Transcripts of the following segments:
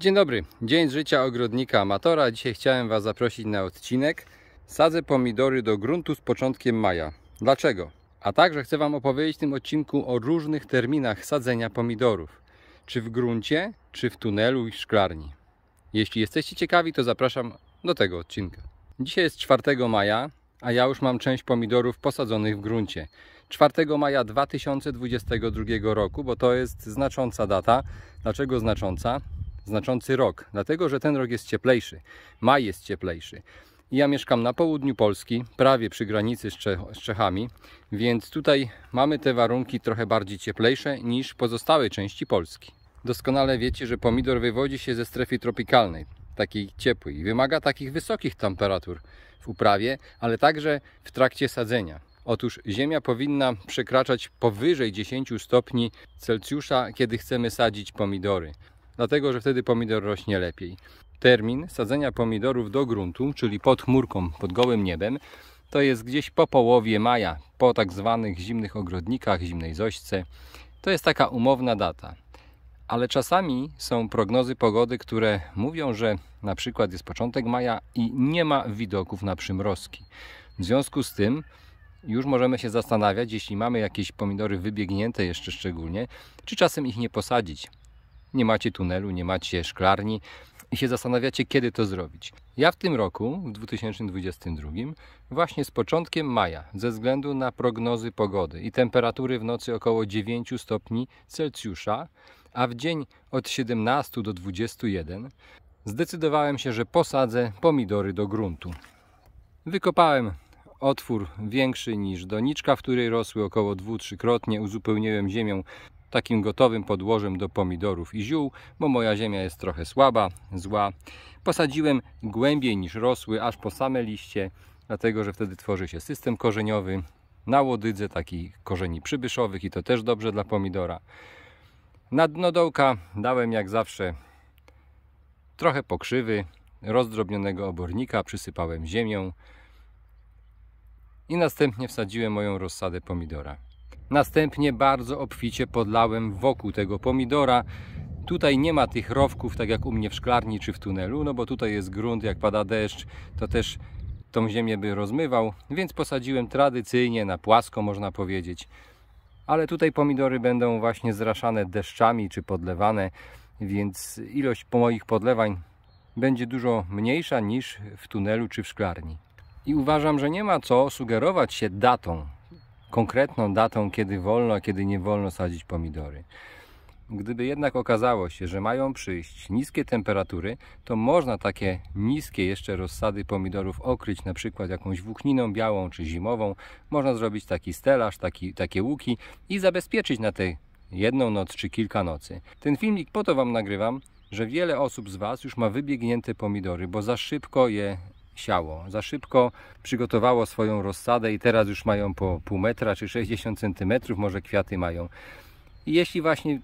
Dzień dobry, dzień z życia ogrodnika amatora. Dzisiaj chciałem Was zaprosić na odcinek Sadzę pomidory do gruntu z początkiem maja. Dlaczego? A także chcę Wam opowiedzieć w tym odcinku o różnych terminach sadzenia pomidorów. Czy w gruncie, czy w tunelu i szklarni. Jeśli jesteście ciekawi, to zapraszam do tego odcinka. Dzisiaj jest 4 maja, a ja już mam część pomidorów posadzonych w gruncie. 4 maja 2022 roku, bo to jest znacząca data. Dlaczego znacząca? znaczący rok, dlatego że ten rok jest cieplejszy. Maj jest cieplejszy. Ja mieszkam na południu Polski, prawie przy granicy z, Czech z Czechami, więc tutaj mamy te warunki trochę bardziej cieplejsze niż pozostałe pozostałej części Polski. Doskonale wiecie, że pomidor wywodzi się ze strefy tropikalnej, takiej ciepłej i wymaga takich wysokich temperatur w uprawie, ale także w trakcie sadzenia. Otóż ziemia powinna przekraczać powyżej 10 stopni Celsjusza, kiedy chcemy sadzić pomidory dlatego że wtedy pomidor rośnie lepiej. Termin sadzenia pomidorów do gruntu, czyli pod chmurką, pod gołym niebem, to jest gdzieś po połowie maja, po tak zwanych zimnych ogrodnikach, zimnej zośce. To jest taka umowna data. Ale czasami są prognozy pogody, które mówią, że na przykład jest początek maja i nie ma widoków na przymrozki. W związku z tym już możemy się zastanawiać, jeśli mamy jakieś pomidory wybiegnięte jeszcze szczególnie, czy czasem ich nie posadzić, nie macie tunelu, nie macie szklarni i się zastanawiacie, kiedy to zrobić. Ja w tym roku, w 2022, właśnie z początkiem maja, ze względu na prognozy pogody i temperatury w nocy około 9 stopni Celsjusza, a w dzień od 17 do 21, zdecydowałem się, że posadzę pomidory do gruntu. Wykopałem otwór większy niż doniczka, w której rosły około 2-3 krotnie, uzupełniłem ziemią takim gotowym podłożem do pomidorów i ziół, bo moja ziemia jest trochę słaba, zła. Posadziłem głębiej niż rosły, aż po same liście, dlatego że wtedy tworzy się system korzeniowy na łodydze takich korzeni przybyszowych i to też dobrze dla pomidora. Na dno dołka dałem jak zawsze trochę pokrzywy, rozdrobnionego obornika, przysypałem ziemią i następnie wsadziłem moją rozsadę pomidora. Następnie bardzo obficie podlałem wokół tego pomidora. Tutaj nie ma tych rowków, tak jak u mnie w szklarni czy w tunelu, no bo tutaj jest grunt, jak pada deszcz, to też tą ziemię by rozmywał, więc posadziłem tradycyjnie na płasko, można powiedzieć. Ale tutaj pomidory będą właśnie zraszane deszczami czy podlewane, więc ilość moich podlewań będzie dużo mniejsza niż w tunelu czy w szklarni. I uważam, że nie ma co sugerować się datą konkretną datą, kiedy wolno, a kiedy nie wolno sadzić pomidory. Gdyby jednak okazało się, że mają przyjść niskie temperatury, to można takie niskie jeszcze rozsady pomidorów okryć na przykład jakąś włókniną białą czy zimową. Można zrobić taki stelaż, taki, takie łuki i zabezpieczyć na tę jedną noc czy kilka nocy. Ten filmik po to Wam nagrywam, że wiele osób z Was już ma wybiegnięte pomidory, bo za szybko je siało. Za szybko przygotowało swoją rozsadę i teraz już mają po pół metra czy 60 centymetrów, może kwiaty mają. I jeśli właśnie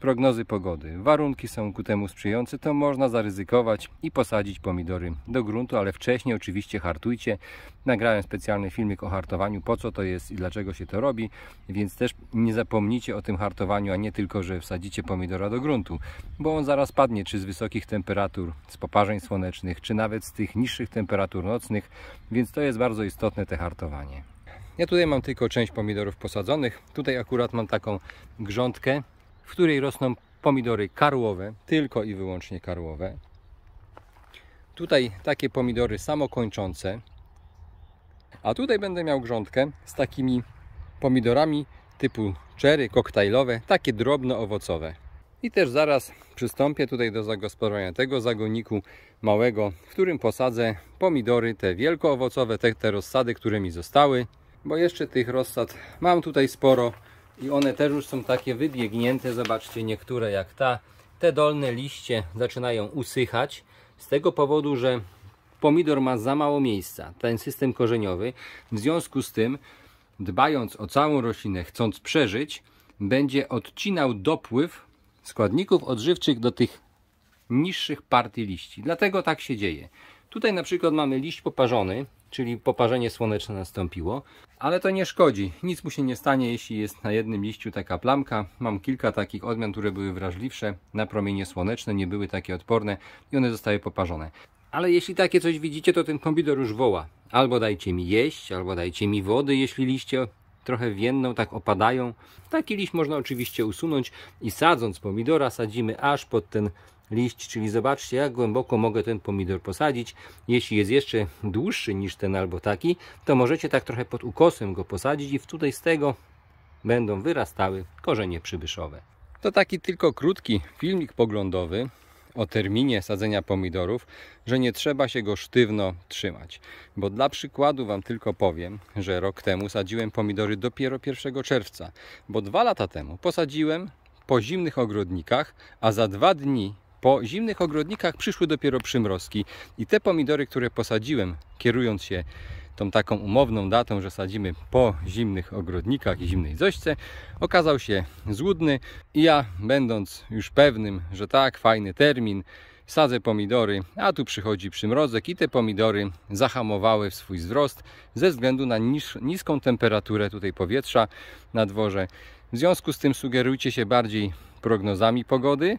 prognozy pogody. Warunki są ku temu sprzyjające, to można zaryzykować i posadzić pomidory do gruntu, ale wcześniej oczywiście hartujcie. Nagrałem specjalny filmik o hartowaniu, po co to jest i dlaczego się to robi, więc też nie zapomnijcie o tym hartowaniu, a nie tylko, że wsadzicie pomidora do gruntu, bo on zaraz padnie, czy z wysokich temperatur, z poparzeń słonecznych, czy nawet z tych niższych temperatur nocnych, więc to jest bardzo istotne te hartowanie. Ja tutaj mam tylko część pomidorów posadzonych. Tutaj akurat mam taką grządkę, w której rosną pomidory karłowe, tylko i wyłącznie karłowe. Tutaj takie pomidory samokończące. A tutaj będę miał grządkę z takimi pomidorami typu czery, koktajlowe, takie drobno owocowe. I też zaraz przystąpię tutaj do zagospodarowania tego zagoniku małego, w którym posadzę pomidory te wielkoowocowe, te, te rozsady, które mi zostały, bo jeszcze tych rozsad mam tutaj sporo i one też już są takie wybiegnięte, zobaczcie niektóre jak ta. Te dolne liście zaczynają usychać z tego powodu, że pomidor ma za mało miejsca, ten system korzeniowy. W związku z tym, dbając o całą roślinę, chcąc przeżyć, będzie odcinał dopływ składników odżywczych do tych niższych partii liści. Dlatego tak się dzieje. Tutaj na przykład mamy liść poparzony, czyli poparzenie słoneczne nastąpiło. Ale to nie szkodzi, nic mu się nie stanie, jeśli jest na jednym liściu taka plamka. Mam kilka takich odmian, które były wrażliwsze na promienie słoneczne, nie były takie odporne i one zostały poparzone. Ale jeśli takie coś widzicie, to ten pomidor już woła. Albo dajcie mi jeść, albo dajcie mi wody, jeśli liście trochę wienną, tak opadają. Taki liść można oczywiście usunąć i sadząc pomidora sadzimy aż pod ten liść, czyli zobaczcie jak głęboko mogę ten pomidor posadzić. Jeśli jest jeszcze dłuższy niż ten albo taki, to możecie tak trochę pod ukosem go posadzić i tutaj z tego będą wyrastały korzenie przybyszowe. To taki tylko krótki filmik poglądowy o terminie sadzenia pomidorów, że nie trzeba się go sztywno trzymać. Bo dla przykładu Wam tylko powiem, że rok temu sadziłem pomidory dopiero 1 czerwca, bo dwa lata temu posadziłem po zimnych ogrodnikach, a za dwa dni po zimnych ogrodnikach przyszły dopiero przymrozki i te pomidory, które posadziłem, kierując się tą taką umowną datą, że sadzimy po zimnych ogrodnikach i zimnej zośce, okazał się złudny i ja będąc już pewnym, że tak, fajny termin, sadzę pomidory, a tu przychodzi przymrozek i te pomidory zahamowały w swój wzrost ze względu na niską temperaturę tutaj powietrza na dworze. W związku z tym sugerujcie się bardziej prognozami pogody.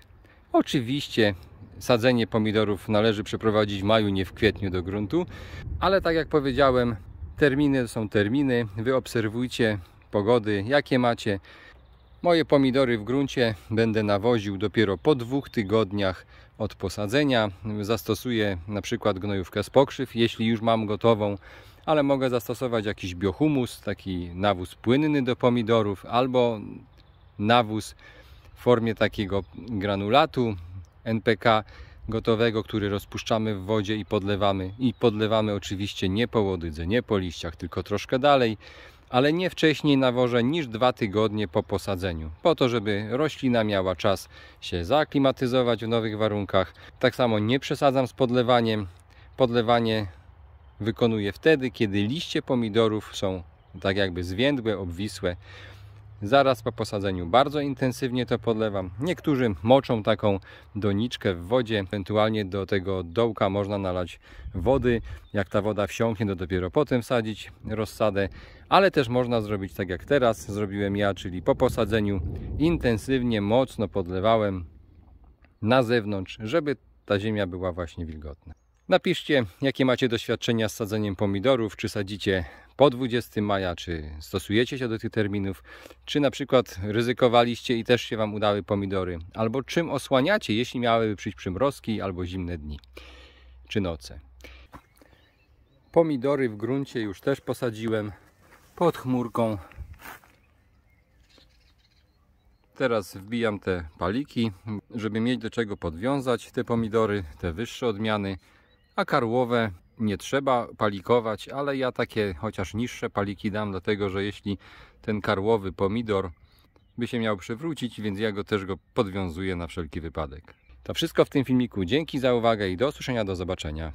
Oczywiście sadzenie pomidorów należy przeprowadzić w maju, nie w kwietniu do gruntu. Ale tak jak powiedziałem, terminy są terminy. Wy obserwujcie pogody, jakie macie. Moje pomidory w gruncie będę nawoził dopiero po dwóch tygodniach od posadzenia. Zastosuję na przykład gnojówkę z pokrzyw, jeśli już mam gotową, ale mogę zastosować jakiś biohumus, taki nawóz płynny do pomidorów albo nawóz w formie takiego granulatu NPK gotowego, który rozpuszczamy w wodzie i podlewamy. I podlewamy oczywiście nie po łodydze, nie po liściach, tylko troszkę dalej, ale nie wcześniej na worze niż dwa tygodnie po posadzeniu. Po to, żeby roślina miała czas się zaaklimatyzować w nowych warunkach. Tak samo nie przesadzam z podlewaniem. Podlewanie wykonuję wtedy, kiedy liście pomidorów są tak jakby zwiędłe, obwisłe. Zaraz po posadzeniu bardzo intensywnie to podlewam. Niektórzy moczą taką doniczkę w wodzie. Ewentualnie do tego dołka można nalać wody. Jak ta woda wsiąknie, to dopiero potem sadzić rozsadę. Ale też można zrobić tak jak teraz zrobiłem ja, czyli po posadzeniu intensywnie, mocno podlewałem na zewnątrz, żeby ta ziemia była właśnie wilgotna. Napiszcie, jakie macie doświadczenia z sadzeniem pomidorów, czy sadzicie po 20 maja, czy stosujecie się do tych terminów, czy na przykład ryzykowaliście i też się Wam udały pomidory, albo czym osłaniacie, jeśli miałyby przyjść przymrozki albo zimne dni, czy noce. Pomidory w gruncie już też posadziłem pod chmurką. Teraz wbijam te paliki, żeby mieć do czego podwiązać te pomidory, te wyższe odmiany a karłowe nie trzeba palikować, ale ja takie chociaż niższe paliki dam, dlatego że jeśli ten karłowy pomidor by się miał przywrócić, więc ja go też go podwiązuję na wszelki wypadek. To wszystko w tym filmiku. Dzięki za uwagę i do usłyszenia, do zobaczenia.